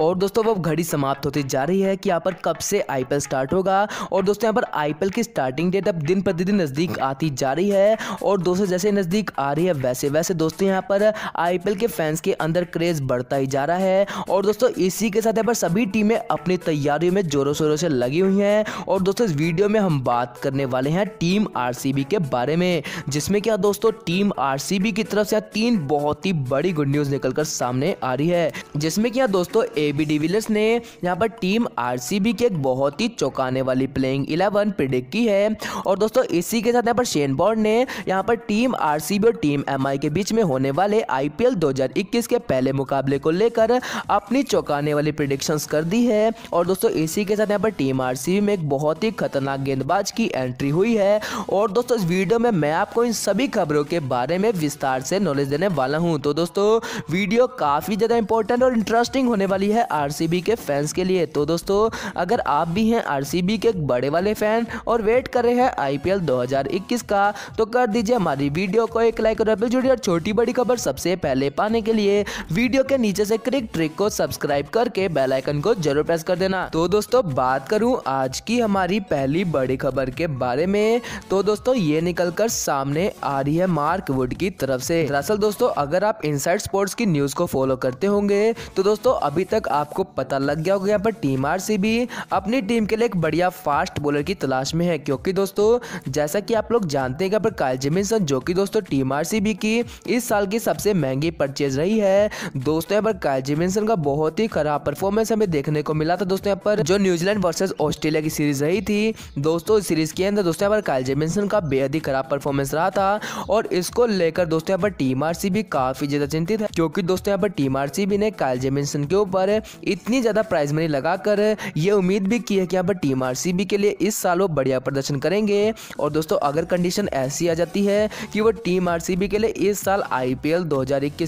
और दोस्तों अब घड़ी समाप्त होती जा रही है कि यहाँ पर कब से आईपीएल स्टार्ट होगा और दोस्तों यहाँ पर आईपीएल की स्टार्टिंग डेट अब दिन प्रतिदिन नज़दीक आती जा रही है और दोस्तों जैसे नज़दीक आ रही है वैसे वैसे दोस्तों यहाँ पर आईपीएल के फैंस के अंदर क्रेज़ बढ़ता ही जा रहा है और दोस्तों इसी के साथ यहाँ पर सभी टीमें अपनी तैयारियों में जोरों शोरों से लगी हुई हैं और दोस्तों इस वीडियो में हम बात करने वाले हैं टीम आर के बारे में जिसमें क्या दोस्तों टीम आर की तरफ से तीन बहुत ही बड़ी गुड न्यूज़ निकलकर सामने आ रही है जिसमें क्या दोस्तों ए एबी डिविलियर्स ने यहाँ पर टीम आरसीबी की एक बहुत ही चौंकाने वाली प्लेइंग इलेवन प्रिडिक्ट की है और दोस्तों इसी के साथ यहाँ पर शेन बॉर्ड ने यहाँ पर टीम आरसीबी और टीम एमआई के बीच में होने वाले आईपीएल 2021 के पहले मुकाबले को लेकर अपनी चौंकाने वाली प्रिडिक्शंस कर दी है और दोस्तों इसी के साथ यहाँ पर टीम आर में एक बहुत ही खतरनाक गेंदबाज की एंट्री हुई है और दोस्तों इस वीडियो में मैं आपको इन सभी खबरों के बारे में विस्तार से नॉलेज देने वाला हूँ तो दोस्तों वीडियो काफ़ी ज़्यादा इंपॉर्टेंट और इंटरेस्टिंग होने वाली है है आर के फैंस के लिए तो दोस्तों अगर आप भी हैं आर के बड़े वाले फैन और वेट कर रहे हैं आई 2021 का तो कर दीजिए हमारी वीडियो को एक लाइक और अपील जुड़ी और छोटी बड़ी खबर सबसे पहले पाने के लिए वीडियो के नीचे से क्रिक ट्रिक को सब्सक्राइब करके बेलाइकन को जरूर प्रेस कर देना तो दोस्तों बात करूँ आज की हमारी पहली बड़ी खबर के बारे में तो दोस्तों ये निकल कर सामने आ रही है मार्क वुड की तरफ से दरअसल दोस्तों अगर आप इनसाइड स्पोर्ट्स की न्यूज को फॉलो करते होंगे तो दोस्तों अभी तक तक आपको पता लग गया होगा यहाँ पर टीम आर भी अपनी टीम के लिए एक बढ़िया फास्ट बॉलर की तलाश में है क्योंकि दोस्तों जैसा कि आप लोग जानते हैं यहाँ पर काइल जेमिनसन जो कि दोस्तों टीम आर की इस साल की सबसे महंगी परचेज रही है दोस्तों यहाँ पर काइल जेमिनसन का बहुत ही खराब परफॉर्मेंस हमें देखने को मिला था दोस्तों यहाँ पर जो न्यूजीलैंड वर्सेज ऑस्ट्रेलिया की सीरीज रही थी दोस्तों इस सीरीज के अंदर दोस्तों यहाँ पर काइल जेमिनसन का बेहद ही खराब परफॉर्मेंस रहा था और इसको लेकर दोस्तों यहाँ पर टीम आर भी काफी ज्यादा चिंतित है क्योंकि दोस्तों यहाँ पर टीम आर ने काइल जेमिनसन के ऊपर है इतनी ज़्यादा प्राइज मनी लगाकर ये उम्मीद भी की है कि यहाँ टीम आर के लिए इस साल वो बढ़िया प्रदर्शन करेंगे और दोस्तों अगर कंडीशन ऐसी आ जाती है कि वो टीम आर के लिए इस साल आई पी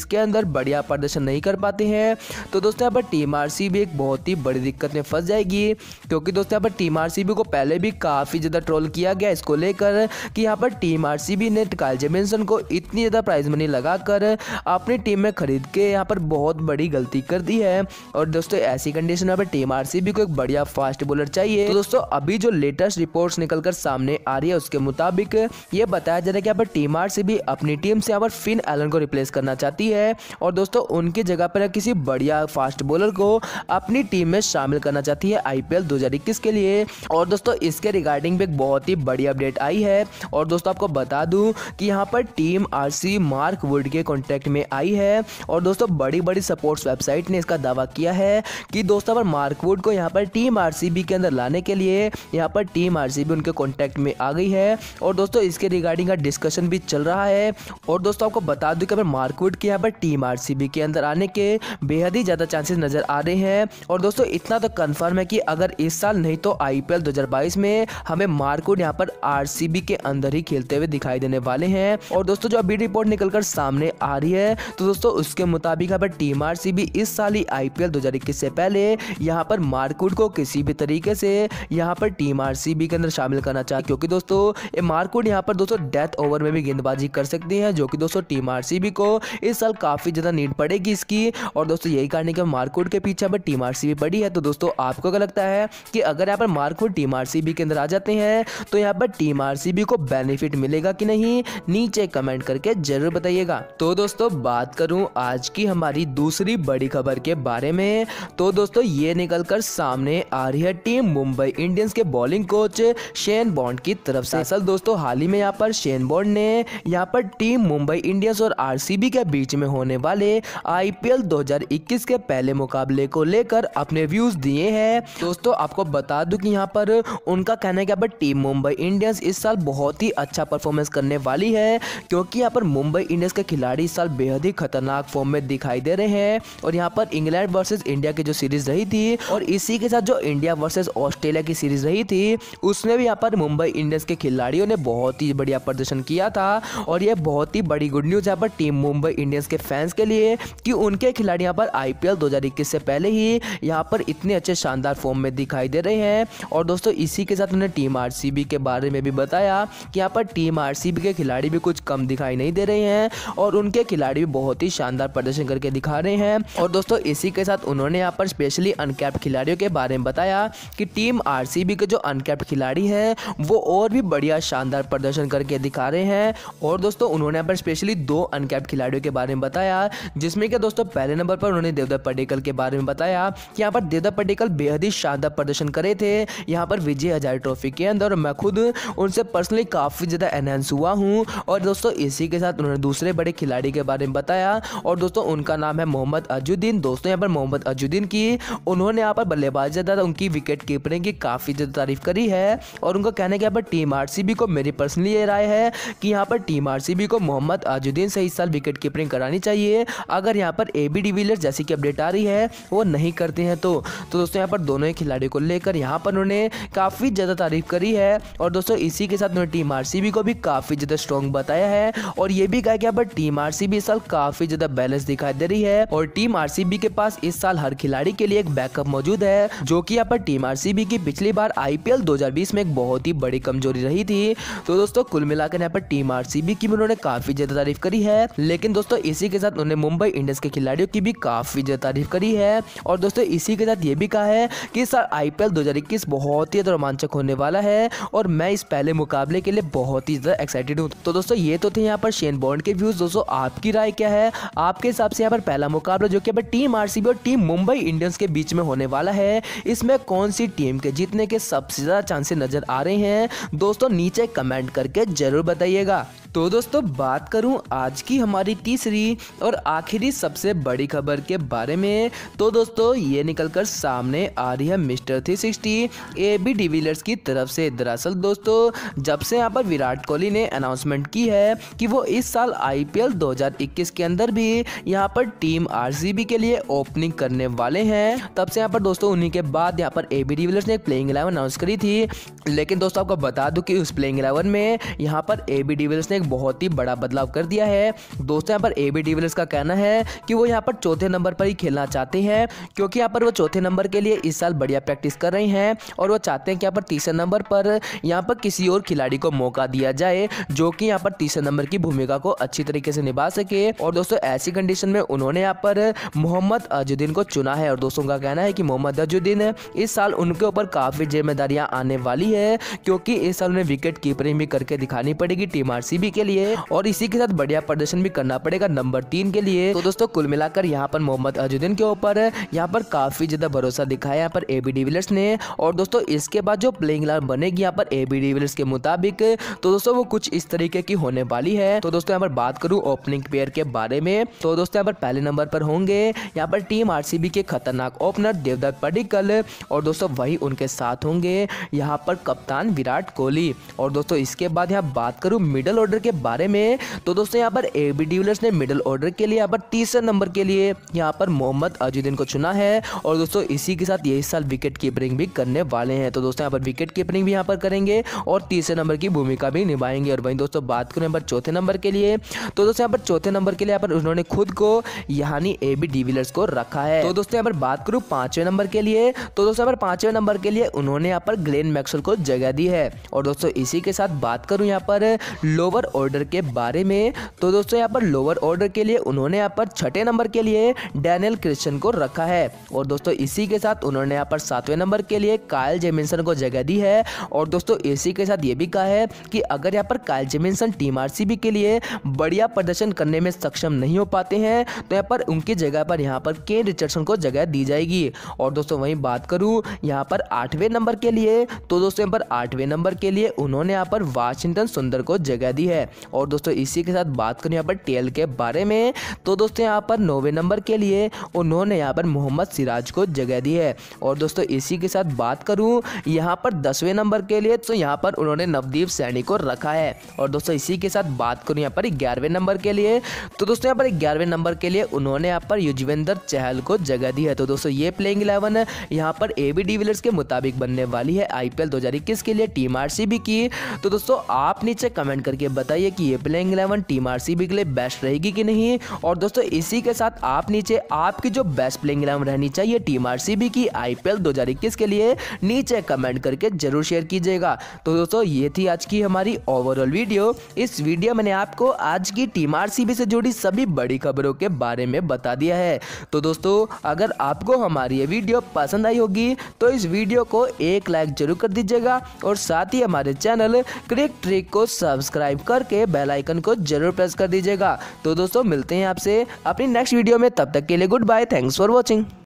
के अंदर बढ़िया प्रदर्शन नहीं कर पाते हैं तो दोस्तों यहाँ पर टीम आर एक बहुत ही बड़ी दिक्कत में फंस जाएगी क्योंकि दोस्तों यहाँ पर टीम आर को पहले भी काफ़ी ज़्यादा ट्रोल किया गया इसको लेकर कि यहाँ पर टीम आर ने काल जेमिनसन को इतनी ज़्यादा प्राइज मनी लगाकर अपनी टीम में खरीद के यहाँ पर बहुत बड़ी गलती कर दी है और दोस्तों ऐसी कंडीशन में टीम आरसीबी को एक बढ़िया फास्ट बॉलर चाहिए तो दोस्तों अभी जो लेटेस्ट रिपोर्ट निकलकर सामने आ रही है उसके मुताबिक ये बताया जा रहा है कि यहाँ पर टीम आरसीबी अपनी टीम से यहाँ पर फिन एलन को रिप्लेस करना चाहती है और दोस्तों उनकी जगह पर किसी बढ़िया फास्ट बॉलर को अपनी टीम में शामिल करना चाहती है आईपीएल 2021 के लिए और दोस्तों इसके रिगार्डिंग भी एक बहुत ही बड़ी अपडेट आई है और दोस्तों आपको बता दूं कि यहाँ पर टीम आरसी मार्क वुड के कॉन्टैक्ट में आई है और दोस्तों बड़ी बड़ी सपोर्ट्स वेबसाइट ने इसका दावा किया किया है कि दोस्तों पर मार्कवुड को यहाँ पर टीम आर के अंदर लाने के लिए यहाँ पर टीम आर उनके कॉन्टैक्ट में आ गई है और दोस्तों इसके रिगार्डिंग का डिस्कशन भी चल रहा है और दोस्तों आपको बता दूँ कि अगर मार्कवुड के यहाँ पर टीम आर के अंदर आने के बेहद ही ज़्यादा चांसेस नज़र आ रहे हैं और दोस्तों इतना तो कन्फर्म है कि अगर इस साल नहीं तो आई पी में हमें मार्कवुड यहाँ पर आर के अंदर ही खेलते हुए दिखाई देने वाले हैं और दोस्तों जो अभी रिपोर्ट निकलकर सामने आ रही है तो दोस्तों उसके मुताबिक यहाँ पर टीम आर इस साल ही आई 2021 से पहले यहाँ पर मारकूट को किसी भी तरीके से यहाँ पर टीम आर के अंदर शामिल करना चाहिए क्योंकि दोस्तों ये मारकूट यहाँ पर दोस्तों डेथ ओवर में भी गेंदबाजी कर सकती है जो कि दोस्तों टीम आर को इस साल काफ़ी ज़्यादा नीड पड़ेगी इसकी और दोस्तों यही कारण है कि मारकूट के पीछे पर टीम आर पड़ी है तो दोस्तों आपको क्या लगता है कि अगर यहाँ पर मारकूट टीम आर के अंदर आ जाते हैं तो यहाँ पर टीम आर को बेनिफिट मिलेगा कि नहीं नीचे कमेंट करके जरूर बताइएगा तो दोस्तों बात करूं आज की हमारी दूसरी बड़ी खबर के बारे में में तो दोस्तों ये निकल कर सामने आ रही है टीम मुंबई इंडियंस के बॉलिंग कोच शेन बॉन्ड की तरफ से असल दोस्तों हाल ही में यहाँ पर शेन बॉन्ड ने यहाँ पर टीम मुंबई इंडियंस और आर के बीच में होने वाले आईपीएल 2021 के पहले मुकाबले को लेकर अपने व्यूज दिए हैं दोस्तों आपको बता दूं कि यहाँ पर उनका कहना है कि यहाँ टीम मुंबई इंडियंस इस साल बहुत ही अच्छा परफॉर्मेंस करने वाली है क्योंकि यहाँ पर मुंबई इंडियंस के खिलाड़ी इस साल बेहद ही खतरनाक फॉर्म में दिखाई दे रहे हैं और यहाँ पर इंग्लैंड वर्सेस वर्सेज इंडिया की जो सीरीज रही थी और इसी के साथ जो इंडिया वर्सेज ऑस्ट्रेलिया की सीरीज रही थी उसमें भी यहाँ पर मुंबई इंडियंस के खिलाड़ियों ने बहुत ही बढ़िया प्रदर्शन किया था और यह बहुत ही बड़ी गुड न्यूज़ यहाँ पर टीम मुंबई इंडियंस के फैंस के लिए कि उनके खिलाड़ी यहाँ पर आई पी से पहले ही यहाँ पर इतने अच्छे शानदार फॉर्म में दिखाई दे रहे हैं और दोस्तों इसी के साथ उन्हें टीम आर के बारे में भी बताया कि यहाँ पर टीम आर के खिलाड़ी भी कुछ कम दिखाई नहीं दे रहे हैं और उनके खिलाड़ी भी बहुत ही शानदार प्रदर्शन करके दिखा रहे हैं और दोस्तों इसी के साथ साथ उन्होंने यहाँ पर स्पेशली अनकैप्ड खिलाड़ियों के बारे में बताया कि टीम आर के जो अनकैप्ड खिलाड़ी हैं वो और भी बढ़िया शानदार प्रदर्शन करके दिखा रहे हैं और दोस्तों उन्होंने यहाँ पर स्पेशली दो अनकैप्ड खिलाड़ियों के बारे में बताया जिसमें कि दोस्तों पहले नंबर पर उन्होंने देवदत्त पटेकल के बारे में बताया कि यहाँ पर देवदत्त पटेकल बेहद ही शानदार प्रदर्शन करे थे यहाँ पर विजय हजार ट्रॉफी के अंदर मैं खुद उनसे पर्सनली काफ़ी ज़्यादा एनहेंस हुआ हूँ और दोस्तों इसी के साथ उन्होंने दूसरे बड़े खिलाड़ी के बारे में बताया और दोस्तों उनका नाम है मोहम्मद अजुद्दीन दोस्तों यहाँ पर मोहम्मद अजुद्दीन की उन्होंने यहाँ पर बल्लेबाज तथा तो उनकी विकेट कीपरिंग की काफ़ी ज़्यादा तारीफ करी है और उनका कहना है कि यहाँ पर टीम आरसीबी को मेरी पर्सनली ये राय है कि यहाँ पर टीम आरसीबी को मोहम्मद अजुद्दीन से इस साल विकेट कीपरिंग करानी चाहिए अगर यहाँ पर ए बी डिविलियर्स जैसी कि अपडेट आ रही है वो नहीं करते हैं तो तो दोस्तों यहाँ पर दोनों ही खिलाड़ियों को लेकर यहाँ पर उन्होंने काफ़ी ज़्यादा तारीफ करी है और दोस्तों इसी के साथ उन्होंने टीम आर को भी काफ़ी ज़्यादा स्ट्रॉन्ग बताया है और ये भी कहा कि यहाँ पर टीम आर इस साल काफ़ी ज़्यादा बैलेंस दिखाई दे रही है और टीम आर के पास इस इस साल हर खिलाड़ी के लिए एक बैकअप मौजूद है जो कि यहाँ पर टीम आरसीबी की पिछली बार आईपीएल 2020 में एक बहुत ही बड़ी कमजोरी रही थी तो दोस्तों कुल मिलाकर यहाँ पर टीम आरसीबी की भी उन्होंने काफी ज्यादा तारीफ करी है लेकिन दोस्तों इसी के साथ उन्होंने मुंबई इंडियंस के खिलाड़ियों की भी काफी ज्यादा तारीफ करी है और दोस्तों इसी के साथ ये भी कहा है कि इस साल आईपीएल 2021 बहुत ही ज्यादा रोमांचक होने वाला है और मैं इस पहले मुकाबले के लिए बहुत ही ज्यादा एक्साइटेड हूँ तो दोस्तों ये तो थे यहाँ पर शेन बॉन्ड के व्यूज दोस्तों आपकी राय क्या है आपके हिसाब से यहाँ पर पहला मुकाबला जो कि टीम आरसीबी और टीम मुंबई इंडियंस के बीच में होने वाला है इसमें कौन सी टीम के जीतने के सबसे ज़्यादा चांसेस नज़र आ रहे हैं दोस्तों नीचे कमेंट करके ज़रूर बताइएगा तो दोस्तों बात करूं आज की हमारी तीसरी और आखिरी सबसे बड़ी खबर के बारे में तो दोस्तों ये निकल कर सामने आ रही है mister three sixty A B de Villiers की तरफ से दरअसल दोस्तों जब से यहाँ पर विराट कोहली ने अनाउंसमेंट की है कि वो इस साल आईपीएल 2021 के अंदर भी यहाँ पर टीम आरसीबी के लिए ओपनिंग प्लेइंग करने वाले हैं तब से यहाँ पर दोस्तों उन्हीं के बाद यहाँ पर ए बी ने एक प्लेइंग इलेवन अनाउंस करी थी लेकिन दोस्तों आपको बता दूं कि उस प्लेइंग इलेवन में यहाँ पर ए बी ने एक बहुत ही बड़ा बदलाव कर दिया है दोस्तों यहाँ पर ए बी का कहना है कि वो यहाँ पर चौथे नंबर पर ही खेलना चाहते हैं क्योंकि यहाँ पर वो चौथे नंबर के लिए इस साल बढ़िया प्रैक्टिस कर रहे हैं और वो चाहते हैं कि यहाँ पर तीसरे नंबर पर यहाँ पर किसी और खिलाड़ी को मौका दिया जाए जो कि यहाँ पर तीसरे नंबर की भूमिका को अच्छी तरीके से निभा सके और दोस्तों ऐसी कंडीशन में उन्होंने यहाँ पर मोहम्मद अजुद्दीन तजुद्दीन को चुना है और दोस्तों का कहना है कि मोहम्मद तजुद्दीन इस साल उनके ऊपर काफ़ी जिम्मेदारियां आने वाली है क्योंकि इस साल उन्हें विकेट कीपरिंग भी करके दिखानी पड़ेगी टीम आर के लिए और इसी के साथ बढ़िया प्रदर्शन भी करना पड़ेगा नंबर तीन के लिए तो दोस्तों कुल मिलाकर यहाँ पर मोहम्मद अजुद्दीन के ऊपर यहाँ पर काफ़ी ज़्यादा भरोसा दिखाया यहाँ पर एबी बी डिविलियर्स ने और दोस्तों इसके बाद जो प्लेइंग लाइन बनेगी यहाँ पर एबी बी डिविलियर्स के मुताबिक तो दोस्तों वो कुछ इस तरीके की होने वाली है तो दोस्तों यहाँ पर बात करूँ ओपनिंग प्लेयर के बारे में तो दोस्तों यहाँ पर पहले नंबर पर होंगे यहाँ पर टीम आर के खतरनाक ओपनर देवदत्त पडिकल और दोस्तों वही उनके साथ होंगे यहाँ पर कप्तान विराट कोहली और दोस्तों इसके बाद यहाँ बात करूँ मिडल ऑर्डर के बारे में तो दोस्तों यहाँ पर ए बी डिविलियर्स ने मिडल ऑर्डर के लिए यहाँ पर तीसरे नंबर के लिए यहाँ पर मोहम्मद अजुद्दीन को चुना है और दोस्तों इसी के साथ यही साल विकेट कीपरिंग भी करने वाले हैं तो दोस्तों यहाँ पर विकेट कीपरिंग भी यहाँ पर करेंगे और तीसरे नंबर की भूमिका भी निभाएंगे और वहीं दोस्तों बात करूँ यहाँ पर चौथे नंबर के लिए तो दोस्तों यहाँ पर चौथे नंबर के लिए यहाँ पर उन्होंने खुद को यानी ए बी डिविलियर्स को रखा रखा है तो दोस्तों यहाँ पर बात करूँ पांचवे नंबर के लिए तो दोस्तों यहाँ पर पांचवे नंबर के लिए उन्होंने यहाँ पर ग्लेन मैक्सल को जगह दी है और दोस्तों इसी के साथ बात करूँ यहाँ पर लोअर ऑर्डर के बारे में तो दोस्तों यहाँ पर लोअर ऑर्डर के लिए उन्होंने यहाँ पर छठे नंबर के लिए डैनियल क्रिश्चन को रखा है और दोस्तों इसी के साथ उन्होंने यहाँ पर सातवें नंबर के लिए कायल जेमिनसन को जगह दी है और दोस्तों इसी के साथ ये भी कहा है कि अगर यहाँ पर कायल जेमिनसन टीम आर के लिए बढ़िया प्रदर्शन करने में सक्षम नहीं हो पाते हैं तो यहाँ पर उनकी जगह पर यहाँ पर केन रिचर्डसन को जगह दी जाएगी और दोस्तों वहीं बात करूं यहां पर आठवें नंबर के लिए तो दोस्तों यहां पर आठवें नंबर के लिए उन्होंने यहां पर वाशिंगटन सुंदर को जगह दी है और दोस्तों इसी के साथ बात करूं यहां पर टेल के बारे में तो दोस्तों यहां पर नौवे नंबर के लिए उन्होंने यहां पर मोहम्मद सिराज को जगह दी है और दोस्तों इसी के साथ बात करूँ यहाँ पर दसवें नंबर के लिए तो यहाँ पर उन्होंने नवदीप सैनी को रखा है और दोस्तों इसी के साथ बात करूँ यहाँ पर ग्यारहवें नंबर के लिए तो दोस्तों यहाँ पर ग्यारहवें नंबर के लिए उन्होंने यहाँ पर युजवेंद्र चहल घोषाल को जगह दी है तो दोस्तों ये प्लेइंग इलेवन यहाँ पर ए बी डिविलियर्स के मुताबिक बनने वाली है आई पी के लिए टीम आर भी की तो दोस्तों आप नीचे कमेंट करके बताइए कि ये प्लेइंग इलेवन टीम आर के लिए बेस्ट रहेगी कि नहीं और दोस्तों इसी के साथ आप नीचे आपकी जो बेस्ट प्लेइंग इलेवन रहनी चाहिए टीम आर की आई पी के लिए नीचे कमेंट करके जरूर शेयर कीजिएगा तो दोस्तों ये थी आज की हमारी ओवरऑल वीडियो इस वीडियो मैंने आपको आज की टीम आर से जुड़ी सभी बड़ी खबरों के बारे में बता दिया है तो दोस्तों दोस्तों अगर आपको हमारी ये वीडियो पसंद आई होगी तो इस वीडियो को एक लाइक जरूर कर दीजिएगा और साथ ही हमारे चैनल क्रिक ट्रिक को सब्सक्राइब करके बेल आइकन को जरूर प्रेस कर दीजिएगा तो दोस्तों मिलते हैं आपसे अपनी नेक्स्ट वीडियो में तब तक के लिए goodbye thanks for watching